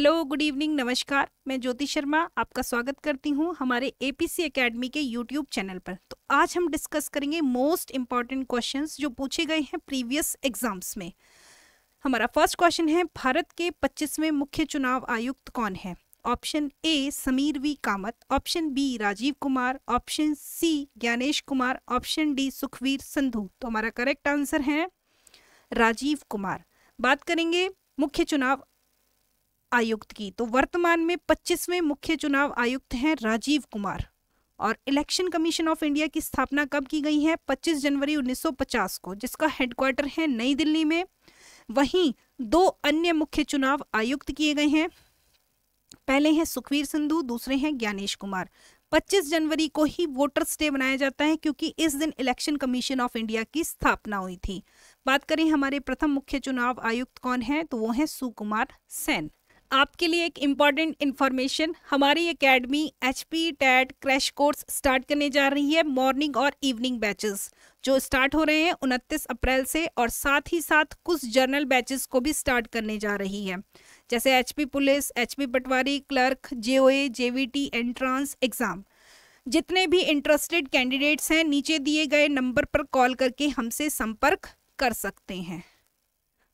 Hello good evening नमस्कार मैं ज्योति शर्मा आपका स्वागत करती हूँ हमारे एपीसी एकेडमी के यूट्यूब चैनल पर तो आज हम डिस्कस करेंगे मोस्ट इम्पॉर्टेंट क्वेश्चंस जो पूछे गए हैं प्रीवियस एग्जाम्स में हमारा फर्स्ट क्वेश्चन है भारत के 25वें मुख्य चुनाव आयुक्त कौन है option A Sameer V Kamath option B Rajiv Kumar option C Gyanesh Kumar option D Sukhbir Sandhu तो हमारा करेक्ट आंसर है राजीव कुमार बात करेंगे मुख्य चुनाव आयुक्त की तो वर्तमान में 25वें मुख्य चुनाव आयुक्त हैं राजीव कुमार और इलेक्शन कमीशन ऑफ इंडिया की स्थापना कब की गई है 25 जनवरी 1950 को जिसका हेडक्वार्टर है नई दिल्ली में वहीं दो अन्य मुख्य चुनाव आयुक्त किए गए हैं पहले हैं सुखवीर सिंधु दूसरे हैं ज्ञानेश कुमार 25 जनवरी को ही वोटर्स डे मनाया जाता है क्योंकि इस दिन इलेक्शन कमीशन ऑफ इंडिया की स्थापना हुई थी बात करें हमारे प्रथम मुख्य चुनाव आयुक्त कौन है तो वो हैं सुकुमार सेन आपके लिए एक इम्पॉर्टेंट इन्फॉर्मेशन हमारी academy H P TET crash course start करने जा रही है मॉर्निंग और इवनिंग बैचेस जो स्टार्ट हो रहे हैं उनतीस अप्रैल से और साथ ही साथ कुछ जर्नल बैचेस को भी स्टार्ट करने जा रही है जैसे H P police H P पटवारी clerk J O A J V T entrance exam जितने भी इंटरेस्टेड कैंडिडेट्स हैं नीचे दिए गए नंबर पर कॉल करके हमसे संपर्क कर सकते हैं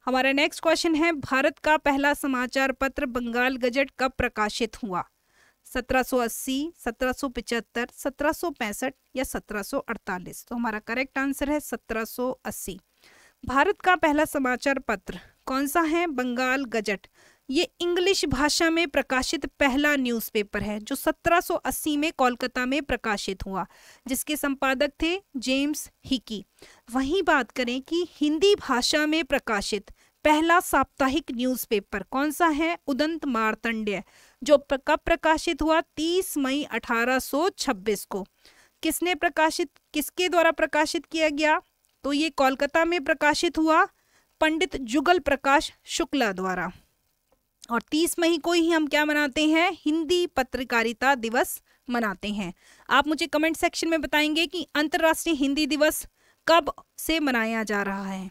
हमारा नेक्स्ट क्वेश्चन है भारत का पहला समाचार पत्र बंगाल गजट कब प्रकाशित हुआ 1780, 1775, 1765 या 1748 तो हमारा करेक्ट आंसर है 1780। भारत का पहला समाचार पत्र कौन सा है बंगाल गजट ये इंग्लिश भाषा में प्रकाशित पहला न्यूज़पेपर है जो 1780 में कोलकाता में प्रकाशित हुआ जिसके संपादक थे जेम्स हिकी वहीं बात करें कि हिंदी भाषा में प्रकाशित पहला साप्ताहिक न्यूज़पेपर कौन सा है उदंत मारतंड जो कब प्रकाशित हुआ 30 मई 1826 को किसने प्रकाशित किसके द्वारा प्रकाशित किया गया तो ये कोलकाता में प्रकाशित हुआ पंडित जुगल प्रकाश शुक्ला द्वारा और 30 मई को ही हम क्या मनाते हैं हिंदी पत्रकारिता दिवस मनाते हैं आप मुझे कमेंट सेक्शन में बताएंगे कि अंतर्राष्ट्रीय हिंदी दिवस कब से मनाया जा रहा है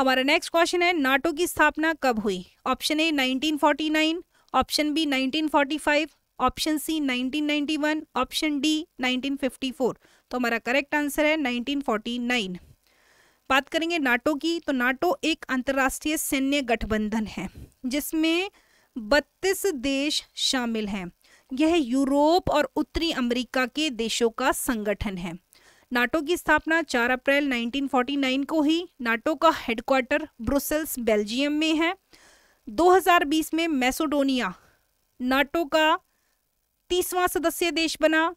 हमारा नेक्स्ट क्वेश्चन है नाटो की स्थापना कब हुई option A 1949 option B 1945 option C 1991 option D 1954 तो हमारा करेक्ट आंसर है 1949 बात करेंगे नाटो की तो नाटो एक अंतर्राष्ट्रीय सैन्य गठबंधन है जिसमें 32 देश शामिल हैं यह यूरोप और उत्तरी अमेरिका के देशों का संगठन है नाटो की स्थापना 4 अप्रैल 1949 को ही नाटो का हेडक्वार्टर ब्रुसेल्स बेल्जियम में है 2020 में मैसोडोनिया नाटो का तीसवां सदस्य देश बना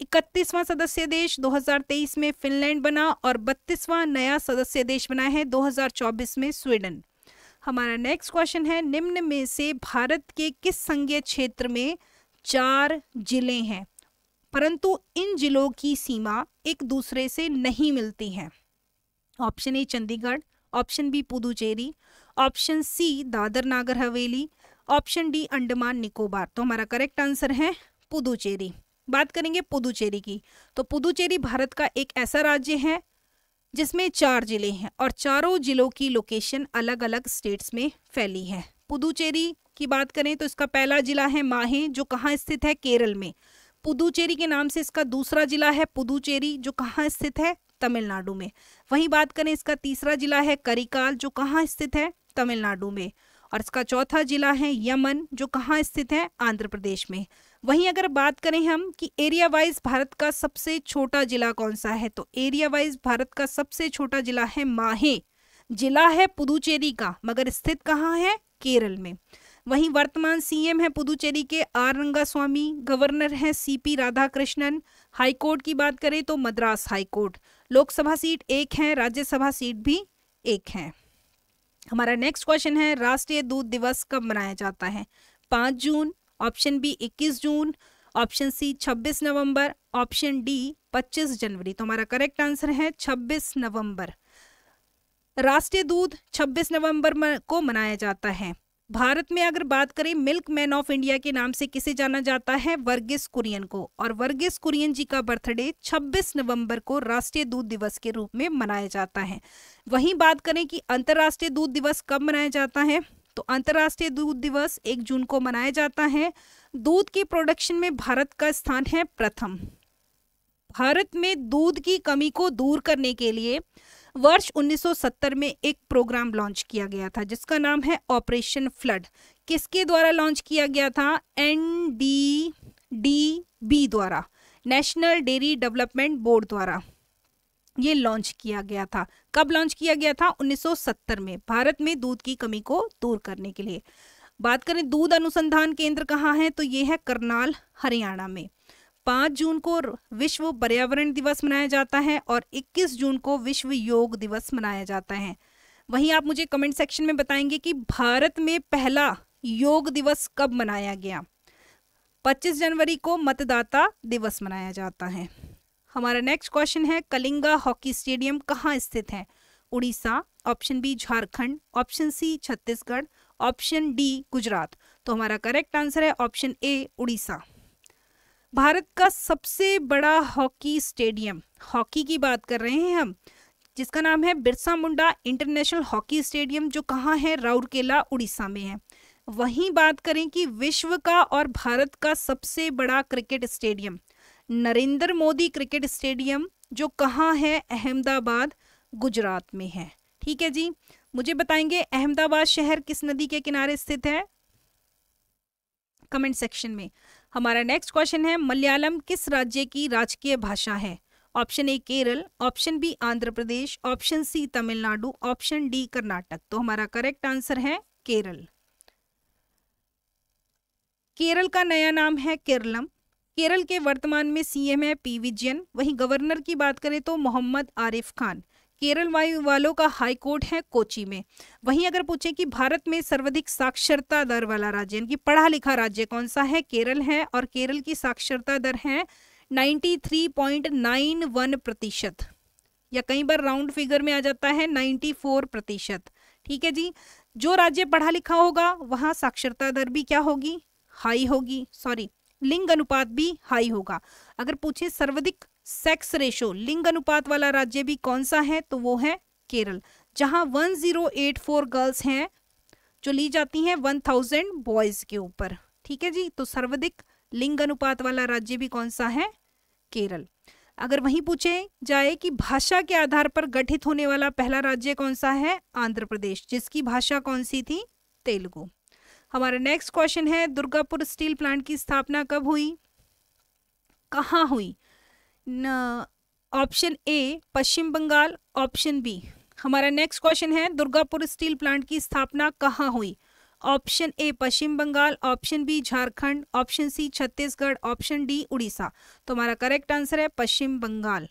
इकतीसवां सदस्य देश 2023 में फिनलैंड बना और बत्तीसवां नया सदस्य देश बना है 2024 में स्वीडन हमारा नेक्स्ट क्वेश्चन है निम्न में से भारत के किस संघीय क्षेत्र में चार जिले हैं परंतु इन जिलों की सीमा एक दूसरे से नहीं मिलती है option A Chandigarh option B Puducherry option C Dadra Nagar Haveli option D Andaman Nicobar तो हमारा करेक्ट आंसर है पुदुचेरी बात करेंगे पुदुचेरी की तो पुदुचेरी भारत का एक ऐसा राज्य है जिसमें चार जिले हैं और चारों जिलों की लोकेशन अलग अलग स्टेट्स में फैली है पुदुचेरी की बात करें तो इसका पहला जिला है माहे जो कहाँ स्थित है केरल में पुदुचेरी के नाम से इसका दूसरा जिला है पुदुचेरी जो कहाँ स्थित है तमिलनाडु में वहीं बात करें इसका तीसरा जिला है करिकाल जो कहाँ स्थित है तमिलनाडु में और इसका चौथा जिला है यमन जो कहाँ स्थित है आंध्र प्रदेश में वहीं अगर बात करें हम कि एरिया वाइज भारत का सबसे छोटा जिला कौन सा है तो एरिया वाइज भारत का सबसे छोटा जिला है माहे जिला है पुदुचेरी का मगर स्थित कहाँ है केरल में वहीं वर्तमान सीएम हैं पुदुचेरी के आर रंगा स्वामी गवर्नर हैं सीपी राधाकृष्णन हाईकोर्ट की बात करें तो मद्रास हाईकोर्ट लोकसभा सीट एक है राज्यसभा सीट भी एक है हमारा नेक्स्ट क्वेश्चन है राष्ट्रीय दूध दिवस कब मनाया जाता है पांच जून ऑप्शन बी इक्कीस जून ऑप्शन सी छब्बीस नवंबर ऑप्शन डी पच्चीस जनवरी तो हमारा करेक्ट आंसर है छब्बीस नवंबर राष्ट्रीय दूध 26 नवंबर को मनाया जाता है भारत में अगर बात करें मिल्क मैन ऑफ इंडिया के नाम से किसे जाना जाता है वर्गिस कुरियन को और वर्गिस कुरियन जी का बर्थडे 26 नवंबर को राष्ट्रीय दूध दिवस के रूप में मनाया जाता है वहीं बात करें कि अंतर्राष्ट्रीय दूध दिवस कब मनाया जाता है तो अंतर्राष्ट्रीय दूध दिवस एक जून को मनाया जाता है दूध के प्रोडक्शन में भारत का स्थान है प्रथम भारत में दूध की कमी को दूर करने के लिए वर्ष 1970 में एक प्रोग्राम लॉन्च किया गया था जिसका नाम है ऑपरेशन फ्लड किसके द्वारा लॉन्च किया गया था एन डी डी बी द्वारा नेशनल डेयरी डेवलपमेंट बोर्ड द्वारा ये लॉन्च किया गया था कब लॉन्च किया गया था 1970 में भारत में दूध की कमी को दूर करने के लिए बात करें दूध अनुसंधान केंद्र कहाँ है तो ये है करनाल हरियाणा में पाँच जून को विश्व पर्यावरण दिवस मनाया जाता है और 21 जून को विश्व योग दिवस मनाया जाता है वहीं आप मुझे कमेंट सेक्शन में बताएंगे कि भारत में पहला योग दिवस कब मनाया गया 25 जनवरी को मतदाता दिवस मनाया जाता है हमारा नेक्स्ट क्वेश्चन है कलिंगा हॉकी स्टेडियम कहाँ स्थित है Odisha option B Jharkhand option C Chhattisgarh option D Gujarat तो हमारा करेक्ट आंसर है ऑप्शन ए उड़ीसा भारत का सबसे बड़ा हॉकी स्टेडियम हॉकी की बात कर रहे हैं हम जिसका नाम है Birsa Munda international hockey stadium जो कहाँ है राउरकेला उड़ीसा में है वहीं बात करें कि विश्व का और भारत का सबसे बड़ा cricket stadium Narendra Modi cricket stadium जो कहाँ है अहमदाबाद गुजरात में है ठीक है जी मुझे बताएंगे अहमदाबाद शहर किस नदी के किनारे स्थित है कमेंट सेक्शन में हमारा नेक्स्ट क्वेश्चन है मलयालम किस राज्य की राजकीय भाषा है option A Kerala option B Andhra Pradesh option C Tamil Nadu option D Karnataka तो हमारा करेक्ट आंसर है केरल केरल का नया नाम है केरलम केरल के वर्तमान में सीएम है पी विजयन वहीं गवर्नर की बात करें तो मोहम्मद आरिफ खान केरल वालों का हाई कोर्ट है कोची में वहीं अगर पूछे कि भारत में सर्वाधिक साक्षरता दर वाला राज्य यानी कि पढ़ा लिखा राज्य कौन सा है केरल है और केरल की साक्षरता दर है 93.91 प्रतिशत या कई बार राउंड फिगर में आ जाता है 94 प्रतिशत ठीक है जी जो राज्य पढ़ा लिखा होगा वहां साक्षरता दर भी क्या होगी हाई होगी सॉरी लिंग अनुपात भी हाई होगा अगर पूछे सर्वाधिक सेक्स रेशो लिंग अनुपात वाला राज्य भी कौन सा है तो वो है केरल जहां 1084 गर्ल्स हैं जो ली जाती हैं 1000 बॉयज के ऊपर ठीक है जी तो सर्वाधिक लिंग अनुपात वाला राज्य भी कौन सा है केरल अगर वहीं पूछे जाए कि भाषा के आधार पर गठित होने वाला पहला राज्य कौन सा है आंध्र प्रदेश जिसकी भाषा कौन सी थी तेलुगु हमारा नेक्स्ट क्वेश्चन है दुर्गापुर स्टील प्लांट की स्थापना कब हुई कहाँ हुई option A Paschim Bengal option B हमारा नेक्स्ट क्वेश्चन है दुर्गापुर स्टील प्लांट की स्थापना कहाँ हुई option A Paschim Bengal option B Jharkhand option C Chhattisgarh option D Odisha तो हमारा करेक्ट आंसर है पश्चिम बंगाल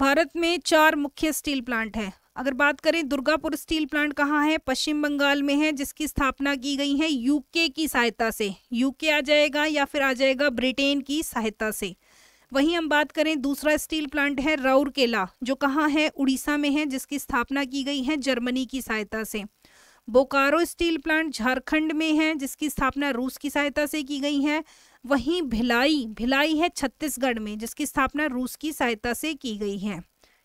भारत में चार मुख्य स्टील प्लांट हैं अगर बात करें दुर्गापुर स्टील प्लांट कहाँ है पश्चिम बंगाल में है जिसकी स्थापना की गई है यूके की सहायता से यूके आ जाएगा या फिर आ जाएगा ब्रिटेन की सहायता से वहीं हम बात करें दूसरा स्टील प्लांट है राउरकेला जो कहाँ है उड़ीसा में है जिसकी स्थापना की गई है जर्मनी की सहायता से बोकारो स्टील प्लांट झारखंड में है जिसकी स्थापना रूस की सहायता से की गई है वहीं भिलाई भिलाई है छत्तीसगढ़ में जिसकी स्थापना रूस की सहायता से की गई है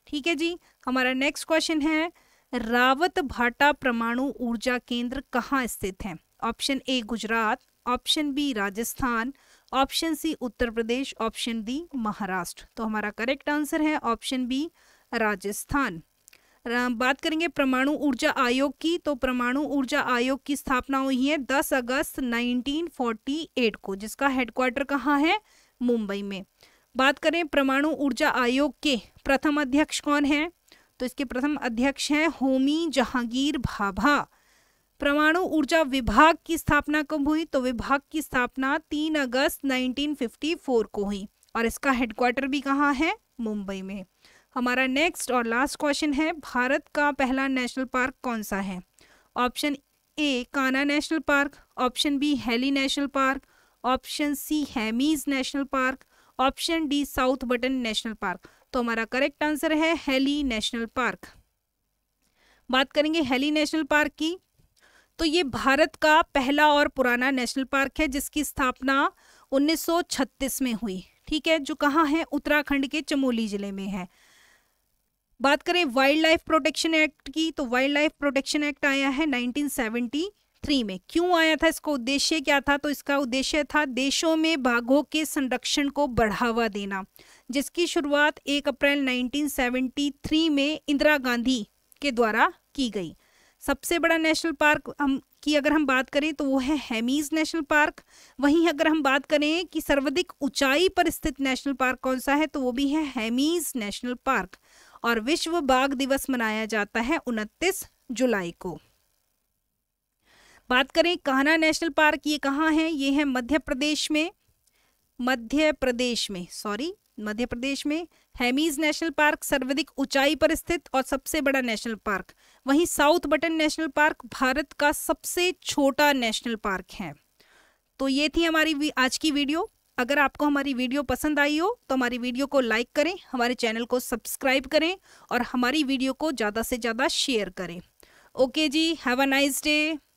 ठीक है जी हमारा नेक्स्ट क्वेश्चन है रावत भाटा परमाणु ऊर्जा केंद्र कहाँ स्थित है option A Gujarat option B Rajasthan option C Uttar Pradesh option D Maharashtra तो हमारा करेक्ट आंसर है ऑप्शन बी राजस्थान बात करेंगे परमाणु ऊर्जा आयोग की तो परमाणु ऊर्जा आयोग की स्थापना हुई है 10 अगस्त 1948 को जिसका हेडक्वार्टर कहाँ है मुंबई में बात करें परमाणु ऊर्जा आयोग के प्रथम अध्यक्ष कौन है तो इसके प्रथम अध्यक्ष हैं होमी जहांगीर भाभा परमाणु ऊर्जा विभाग की स्थापना कब हुई तो विभाग की स्थापना 3 अगस्त 1954 को हुई और इसका हेडक्वार्टर भी कहाँ है मुंबई में हमारा नेक्स्ट और लास्ट क्वेश्चन है भारत का पहला नेशनल पार्क कौन सा है option A Kanha national park option B Hailey national park option C Hemis national park option D South Button national park तो हमारा करेक्ट आंसर है हेली नेशनल पार्क बात करेंगे हेली नेशनल पार्क की तो ये भारत का पहला और पुराना नेशनल पार्क है जिसकी स्थापना 1936 में हुई ठीक है जो कहाँ है उत्तराखंड के चमोली जिले में है बात करें वाइल्ड लाइफ प्रोटेक्शन एक्ट की तो वाइल्ड लाइफ प्रोटेक्शन एक्ट आया है 1973 में क्यों आया था इसका उद्देश्य क्या था तो इसका उद्देश्य था देशों में बाघों के संरक्षण को बढ़ावा देना जिसकी शुरुआत 1 अप्रैल 1973 में इंदिरा गांधी के द्वारा की गई सबसे बड़ा नेशनल पार्क हम की अगर हम बात करें तो वो है हेमीज नेशनल पार्क वहीं अगर हम बात करें कि सर्वाधिक ऊंचाई पर स्थित नेशनल पार्क कौन सा है तो वो भी है हेमीज नेशनल पार्क और विश्व बाघ दिवस मनाया जाता है उनतीस जुलाई को बात करें कान्हा नेशनल पार्क ये कहाँ है ये है मध्य प्रदेश में मध्य प्रदेश में सॉरी मध्य प्रदेश में हैमीज नेशनल पार्क सर्वाधिक ऊंचाई पर स्थित और सबसे बड़ा नेशनल पार्क वहीं South Button national park Bharat का सबसे छोटा नेशनल पार्क है तो ये थी हमारी आज की वीडियो अगर आपको हमारी वीडियो पसंद आई हो तो हमारी वीडियो को लाइक करें हमारे चैनल को सब्सक्राइब करें और हमारी वीडियो को ज़्यादा से ज़्यादा शेयर करें ओके जी हैव अ नाइस डे